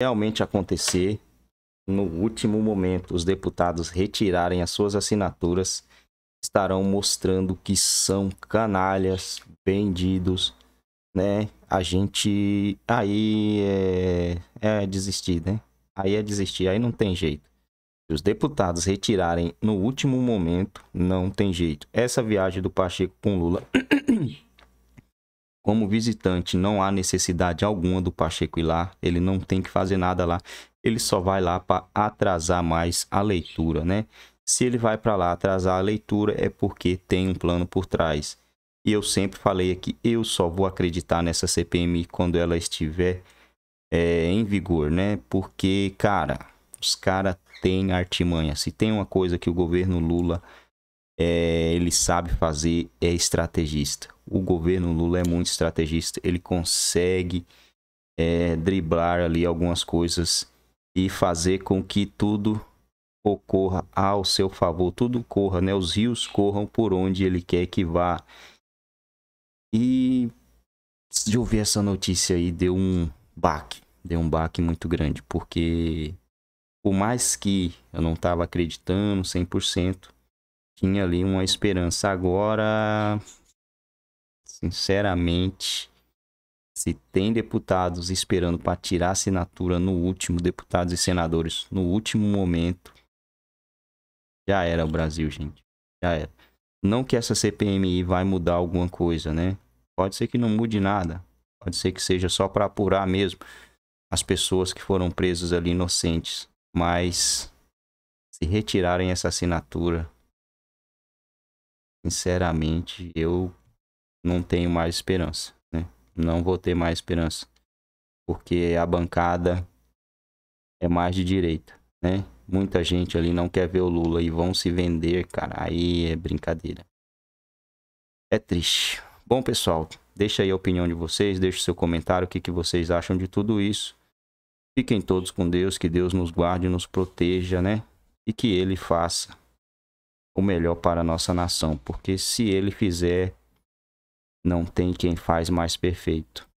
realmente acontecer, no último momento, os deputados retirarem as suas assinaturas, estarão mostrando que são canalhas, vendidos, né? A gente aí é, é desistir, né? Aí é desistir, aí não tem jeito. Se os deputados retirarem no último momento, não tem jeito. Essa viagem do Pacheco com Lula como visitante, não há necessidade alguma do Pacheco ir lá, ele não tem que fazer nada lá, ele só vai lá para atrasar mais a leitura, né? Se ele vai para lá atrasar a leitura é porque tem um plano por trás. E eu sempre falei aqui, eu só vou acreditar nessa CPMI quando ela estiver é, em vigor, né? Porque, cara, os caras têm artimanha. Se tem uma coisa que o governo Lula é, ele sabe fazer, é estrategista. O governo Lula é muito estrategista, ele consegue é, driblar ali algumas coisas e fazer com que tudo ocorra ao seu favor, tudo corra, né? Os rios corram por onde ele quer que vá. E de ouvir essa notícia aí deu um baque, deu um baque muito grande, porque por mais que eu não estava acreditando 100%, tinha ali uma esperança. Agora, sinceramente, se tem deputados esperando para tirar assinatura no último, deputados e senadores, no último momento, já era o Brasil, gente. Já era. Não que essa CPMI vai mudar alguma coisa, né? Pode ser que não mude nada. Pode ser que seja só para apurar mesmo as pessoas que foram presas ali inocentes. Mas se retirarem essa assinatura, sinceramente, eu não tenho mais esperança. Né? Não vou ter mais esperança. Porque a bancada é mais de direita, né? Muita gente ali não quer ver o Lula e vão se vender, cara. Aí é brincadeira. É triste. Bom, pessoal, deixa aí a opinião de vocês, deixa o seu comentário, o que, que vocês acham de tudo isso. Fiquem todos com Deus, que Deus nos guarde, e nos proteja, né? E que Ele faça o melhor para a nossa nação, porque se ele fizer, não tem quem faz mais perfeito.